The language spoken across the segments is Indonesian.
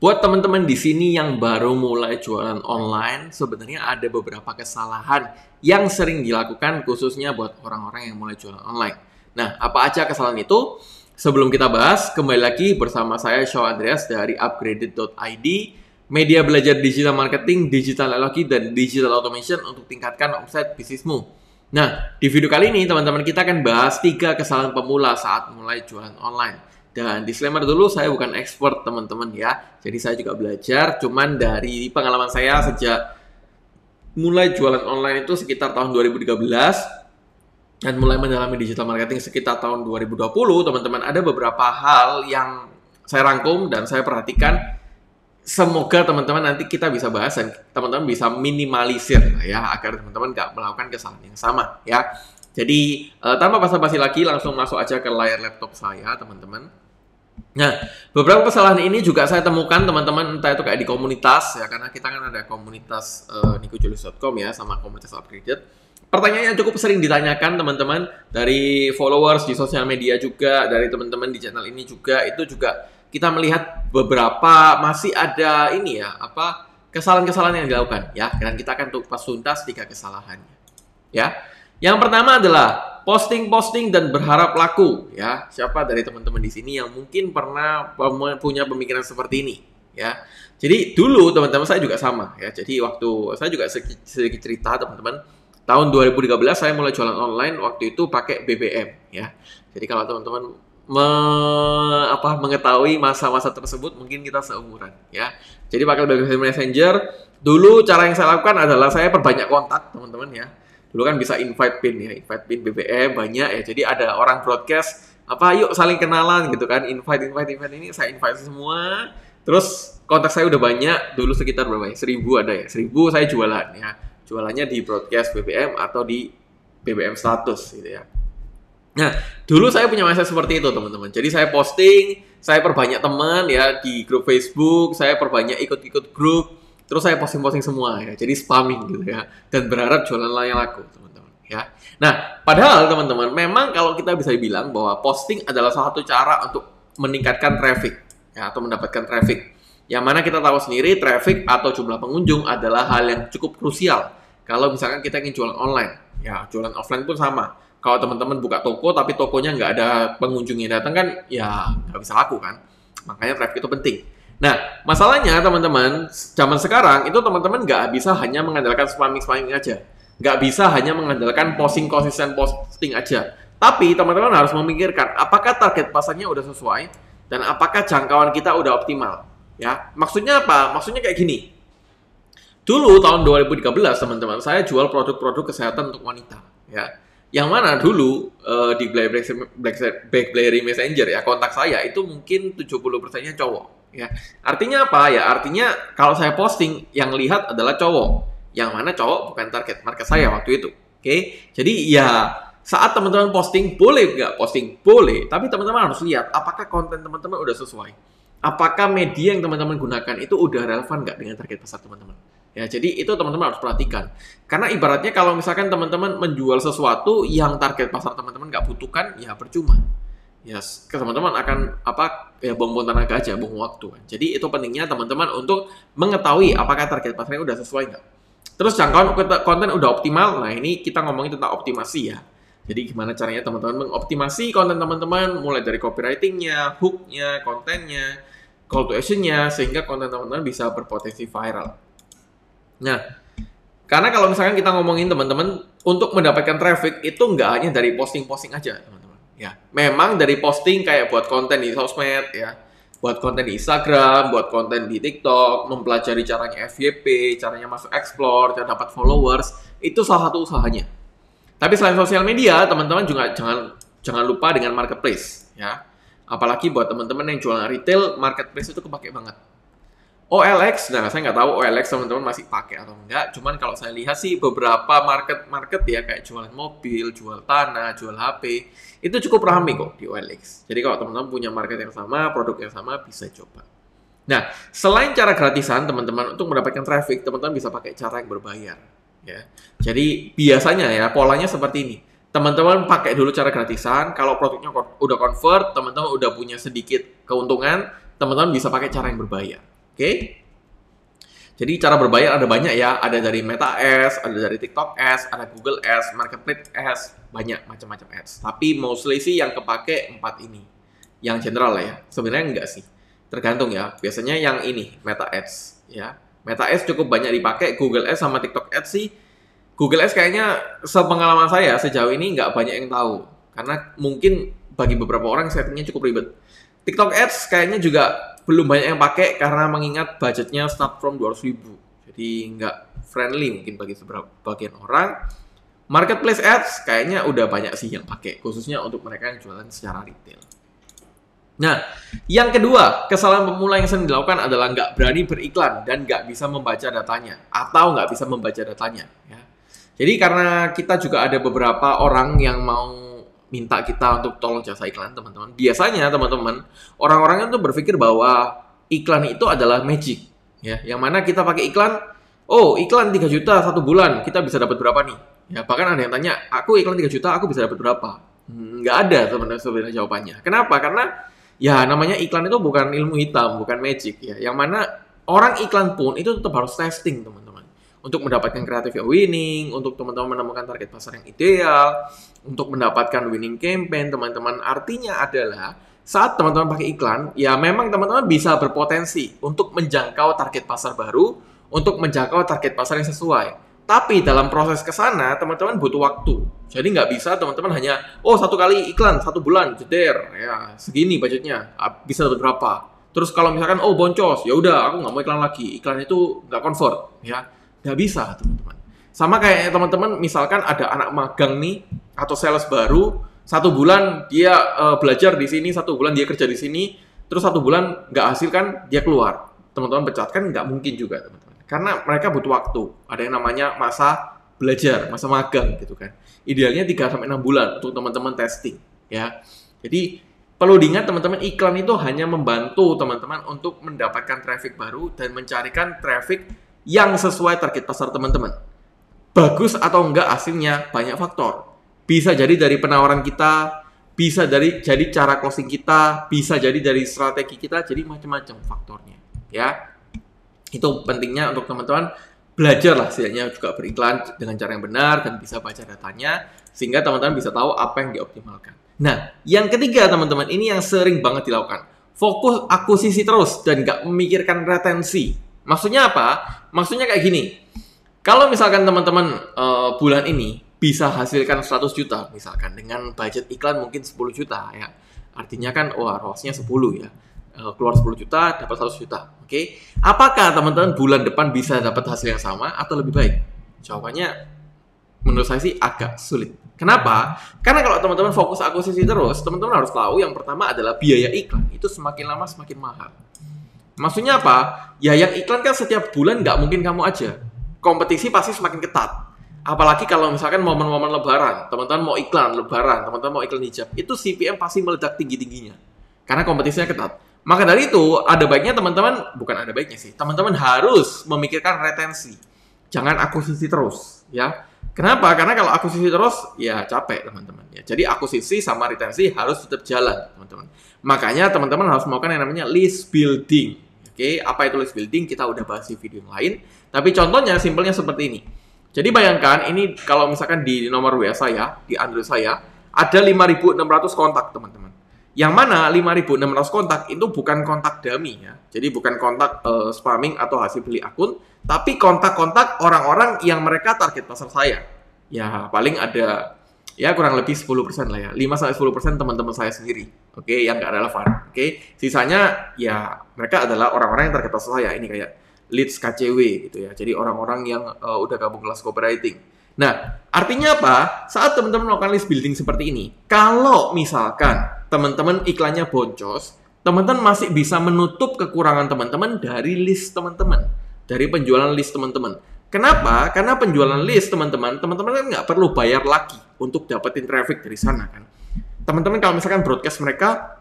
Buat teman-teman di sini yang baru mulai jualan online, sebenarnya ada beberapa kesalahan yang sering dilakukan khususnya buat orang-orang yang mulai jualan online. Nah, apa aja kesalahan itu? Sebelum kita bahas, kembali lagi bersama saya Shaw Andreas dari upgraded.id, media belajar digital marketing, digital analogi, dan digital automation untuk tingkatkan omset bisnismu. Nah, di video kali ini teman-teman kita akan bahas tiga kesalahan pemula saat mulai jualan online. Dan disclaimer dulu, saya bukan expert teman-teman ya. Jadi saya juga belajar, cuman dari pengalaman saya sejak mulai jualan online itu sekitar tahun 2013 dan mulai mendalami digital marketing sekitar tahun 2020, teman-teman ada beberapa hal yang saya rangkum dan saya perhatikan semoga teman-teman nanti kita bisa bahas dan teman-teman bisa minimalisir ya agar teman-teman nggak melakukan kesalahan yang sama ya jadi uh, tanpa basa-basi lagi langsung masuk aja ke layar laptop saya teman-teman. Nah, beberapa kesalahan ini juga saya temukan teman-teman entah itu kayak di komunitas ya karena kita kan ada komunitas uh, eh, nikujulius.com ya sama komunitas upgraded. Pertanyaan yang cukup sering ditanyakan teman-teman dari followers di sosial media juga, dari teman-teman di channel ini juga itu juga kita melihat beberapa masih ada ini ya apa kesalahan-kesalahan yang dilakukan ya dan kita akan tuntas tiga kesalahannya ya yang pertama adalah posting-posting dan berharap laku ya. Siapa dari teman-teman di sini yang mungkin pernah punya pemikiran seperti ini ya. Jadi dulu teman-teman saya juga sama ya. Jadi waktu saya juga sedikit cerita teman-teman, tahun 2013 saya mulai jualan online waktu itu pakai BBM ya. Jadi kalau teman-teman me, apa, mengetahui masa-masa tersebut mungkin kita seumuran ya. Jadi pakai BBM Messenger dulu cara yang saya lakukan adalah saya perbanyak kontak teman-teman ya dulu kan bisa invite pin ya invite pin BBM banyak ya jadi ada orang broadcast apa yuk saling kenalan gitu kan invite invite invite ini saya invite semua terus kontak saya udah banyak dulu sekitar berapa ya seribu ada ya seribu saya jualan ya jualannya di broadcast BBM atau di BBM status gitu ya Nah, dulu saya punya mindset seperti itu, teman-teman. Jadi saya posting, saya perbanyak teman ya di grup Facebook, saya perbanyak ikut-ikut grup, Terus saya posting-posting semua ya, jadi spamming gitu ya. Dan berharap jualan lain laku, teman-teman ya. Nah, padahal teman-teman, memang kalau kita bisa bilang bahwa posting adalah salah satu cara untuk meningkatkan traffic ya, atau mendapatkan traffic. Yang mana kita tahu sendiri traffic atau jumlah pengunjung adalah hal yang cukup krusial kalau misalkan kita ingin jualan online. Ya, jualan offline pun sama. Kalau teman-teman buka toko tapi tokonya nggak ada pengunjung yang datang kan ya nggak bisa laku kan. Makanya traffic itu penting. Nah, masalahnya teman-teman, zaman sekarang itu teman-teman nggak bisa hanya mengandalkan spamming-spamming aja. Nggak bisa hanya mengandalkan posting konsisten posting aja. Tapi teman-teman harus memikirkan apakah target pasarnya udah sesuai dan apakah jangkauan kita udah optimal. Ya, maksudnya apa? Maksudnya kayak gini. Dulu tahun 2013 teman-teman, saya jual produk-produk kesehatan untuk wanita. Ya, yang mana dulu uh, di BlackBerry Black, Black, Black Messenger ya kontak saya itu mungkin 70 persennya cowok Ya, artinya apa ya? Artinya kalau saya posting yang lihat adalah cowok, yang mana cowok bukan target market saya waktu itu. Oke, okay? jadi ya saat teman-teman posting boleh nggak posting boleh, tapi teman-teman harus lihat apakah konten teman-teman udah sesuai, apakah media yang teman-teman gunakan itu udah relevan nggak dengan target pasar teman-teman. Ya, jadi itu teman-teman harus perhatikan. Karena ibaratnya kalau misalkan teman-teman menjual sesuatu yang target pasar teman-teman nggak butuhkan, ya percuma ya ke teman-teman akan apa ya buang-buang tenaga aja, buang waktu. Jadi itu pentingnya teman-teman untuk mengetahui apakah target pasarnya udah sesuai nggak. Terus jangkauan konten udah optimal. Nah ini kita ngomongin tentang optimasi ya. Jadi gimana caranya teman-teman mengoptimasi konten teman-teman, mulai dari copywritingnya, hooknya, kontennya, call to actionnya, sehingga konten teman-teman bisa berpotensi viral. Nah, karena kalau misalkan kita ngomongin teman-teman untuk mendapatkan traffic itu nggak hanya dari posting-posting aja, teman-teman ya memang dari posting kayak buat konten di sosmed ya buat konten di Instagram buat konten di TikTok mempelajari caranya FYP caranya masuk explore cara dapat followers itu salah satu usahanya tapi selain sosial media teman-teman juga jangan jangan lupa dengan marketplace ya apalagi buat teman-teman yang jualan retail marketplace itu kepake banget OLX, nah saya nggak tahu OLX teman-teman masih pakai atau enggak. Cuman kalau saya lihat sih beberapa market-market ya kayak jualan mobil, jual tanah, jual HP itu cukup ramai kok di OLX. Jadi kalau teman-teman punya market yang sama, produk yang sama bisa coba. Nah, selain cara gratisan teman-teman untuk mendapatkan traffic, teman-teman bisa pakai cara yang berbayar. Ya, jadi biasanya ya polanya seperti ini. Teman-teman pakai dulu cara gratisan. Kalau produknya udah convert, teman-teman udah punya sedikit keuntungan, teman-teman bisa pakai cara yang berbayar. Oke, Jadi cara berbayar ada banyak ya, ada dari Meta Ads, ada dari TikTok Ads, ada Google Ads, Marketplace Ads, banyak macam-macam ads. Tapi mostly sih yang kepake empat ini, yang general lah ya. Sebenarnya enggak sih, tergantung ya. Biasanya yang ini Meta Ads ya. Meta Ads cukup banyak dipakai, Google Ads sama TikTok Ads sih. Google Ads kayaknya sepengalaman saya sejauh ini nggak banyak yang tahu, karena mungkin bagi beberapa orang settingnya cukup ribet. TikTok Ads kayaknya juga belum banyak yang pakai karena mengingat budgetnya start from 200 ribu. Jadi nggak friendly mungkin bagi seberapa bagian orang. Marketplace ads kayaknya udah banyak sih yang pakai, khususnya untuk mereka yang jualan secara retail. Nah, yang kedua, kesalahan pemula yang sering dilakukan adalah nggak berani beriklan dan nggak bisa membaca datanya atau nggak bisa membaca datanya. Ya. Jadi karena kita juga ada beberapa orang yang mau minta kita untuk tolong jasa iklan teman-teman. Biasanya teman-teman orang-orang itu berpikir bahwa iklan itu adalah magic ya. Yang mana kita pakai iklan, oh iklan 3 juta satu bulan kita bisa dapat berapa nih? Ya bahkan ada yang tanya, aku iklan 3 juta aku bisa dapat berapa? Hmm, nggak ada teman-teman sebenarnya jawabannya. Kenapa? Karena ya namanya iklan itu bukan ilmu hitam, bukan magic ya. Yang mana orang iklan pun itu tetap harus testing teman-teman untuk mendapatkan kreatif yang winning, untuk teman-teman menemukan target pasar yang ideal, untuk mendapatkan winning campaign, teman-teman. Artinya adalah saat teman-teman pakai iklan, ya memang teman-teman bisa berpotensi untuk menjangkau target pasar baru, untuk menjangkau target pasar yang sesuai. Tapi dalam proses ke sana, teman-teman butuh waktu. Jadi nggak bisa teman-teman hanya, oh satu kali iklan, satu bulan, jeder, ya segini budgetnya, bisa dapat berapa. Terus kalau misalkan, oh boncos, ya udah aku nggak mau iklan lagi. Iklan itu nggak convert, ya Nggak bisa, teman-teman. Sama kayak teman-teman, misalkan ada anak magang nih, atau sales baru, satu bulan dia uh, belajar di sini, satu bulan dia kerja di sini, terus satu bulan nggak hasil kan, dia keluar. Teman-teman pecat kan nggak mungkin juga, teman-teman. Karena mereka butuh waktu. Ada yang namanya masa belajar, masa magang gitu kan. Idealnya 3 sampai 6 bulan untuk teman-teman testing ya. Jadi perlu diingat teman-teman iklan itu hanya membantu teman-teman untuk mendapatkan traffic baru dan mencarikan traffic yang sesuai target pasar teman-teman. Bagus atau enggak hasilnya banyak faktor. Bisa jadi dari penawaran kita, bisa dari jadi cara closing kita, bisa jadi dari strategi kita, jadi macam-macam faktornya, ya. Itu pentingnya untuk teman-teman belajar belajarlah setidaknya juga beriklan dengan cara yang benar dan bisa baca datanya sehingga teman-teman bisa tahu apa yang dioptimalkan. Nah, yang ketiga teman-teman ini yang sering banget dilakukan. Fokus akuisisi terus dan nggak memikirkan retensi. Maksudnya apa? Maksudnya kayak gini. Kalau misalkan teman-teman uh, bulan ini bisa hasilkan 100 juta misalkan dengan budget iklan mungkin 10 juta ya. Artinya kan wah rosnya 10 ya. Uh, keluar 10 juta dapat 100 juta. Oke. Okay? Apakah teman-teman bulan depan bisa dapat hasil yang sama atau lebih baik? Jawabannya menurut saya sih agak sulit. Kenapa? Karena kalau teman-teman fokus akuisisi terus, teman-teman harus tahu yang pertama adalah biaya iklan itu semakin lama semakin mahal. Maksudnya apa? Ya yang iklan kan setiap bulan nggak mungkin kamu aja. Kompetisi pasti semakin ketat. Apalagi kalau misalkan momen-momen lebaran, teman-teman mau iklan lebaran, teman-teman mau iklan hijab, itu CPM pasti meledak tinggi-tingginya. Karena kompetisinya ketat. Maka dari itu, ada baiknya teman-teman, bukan ada baiknya sih, teman-teman harus memikirkan retensi. Jangan akuisisi terus, ya. Kenapa? Karena kalau akuisisi terus, ya capek teman-teman. Ya, jadi akuisisi sama retensi harus tetap jalan, teman-teman. Makanya teman-teman harus melakukan yang namanya list building. Oke, apa itu list building? Kita udah bahas di video yang lain. Tapi contohnya simpelnya seperti ini. Jadi bayangkan ini kalau misalkan di nomor WA saya, di Android saya, ada 5600 kontak, teman-teman. Yang mana 5600 kontak itu bukan kontak dummy ya. Jadi bukan kontak uh, spamming atau hasil beli akun, tapi kontak-kontak orang-orang yang mereka target pasar saya. Ya, paling ada ya kurang lebih 10% lah ya. 5 sampai 10% teman-teman saya sendiri oke okay, yang nggak relevan oke okay? sisanya ya mereka adalah orang-orang yang target saya ini kayak leads KCW gitu ya jadi orang-orang yang uh, udah gabung kelas copywriting nah artinya apa saat teman-teman melakukan list building seperti ini kalau misalkan teman-teman iklannya boncos teman-teman masih bisa menutup kekurangan teman-teman dari list teman-teman dari penjualan list teman-teman Kenapa? Karena penjualan list teman-teman, teman-teman kan nggak perlu bayar lagi untuk dapetin traffic dari sana kan teman-teman kalau misalkan broadcast mereka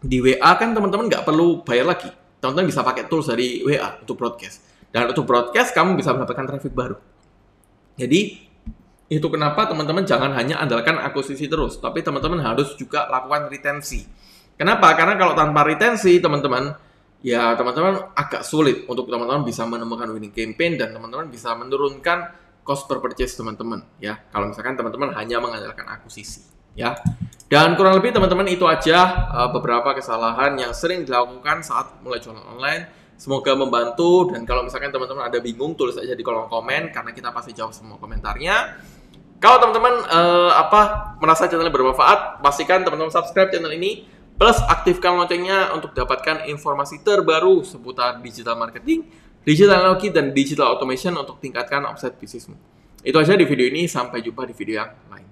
di WA kan teman-teman nggak perlu bayar lagi. Teman-teman bisa pakai tools dari WA untuk broadcast. Dan untuk broadcast kamu bisa mendapatkan traffic baru. Jadi itu kenapa teman-teman jangan hanya andalkan akuisisi terus, tapi teman-teman harus juga lakukan retensi. Kenapa? Karena kalau tanpa retensi teman-teman ya teman-teman agak sulit untuk teman-teman bisa menemukan winning campaign dan teman-teman bisa menurunkan cost per purchase teman-teman ya kalau misalkan teman-teman hanya mengandalkan akuisisi ya. Dan kurang lebih teman-teman itu aja uh, beberapa kesalahan yang sering dilakukan saat mulai jualan online. Semoga membantu dan kalau misalkan teman-teman ada bingung tulis aja di kolom komen karena kita pasti jawab semua komentarnya. Kalau teman-teman uh, apa merasa channel ini bermanfaat, pastikan teman-teman subscribe channel ini plus aktifkan loncengnya untuk dapatkan informasi terbaru seputar digital marketing, digital analogi dan digital automation untuk tingkatkan omset bisnismu. Itu aja di video ini, sampai jumpa di video yang lain.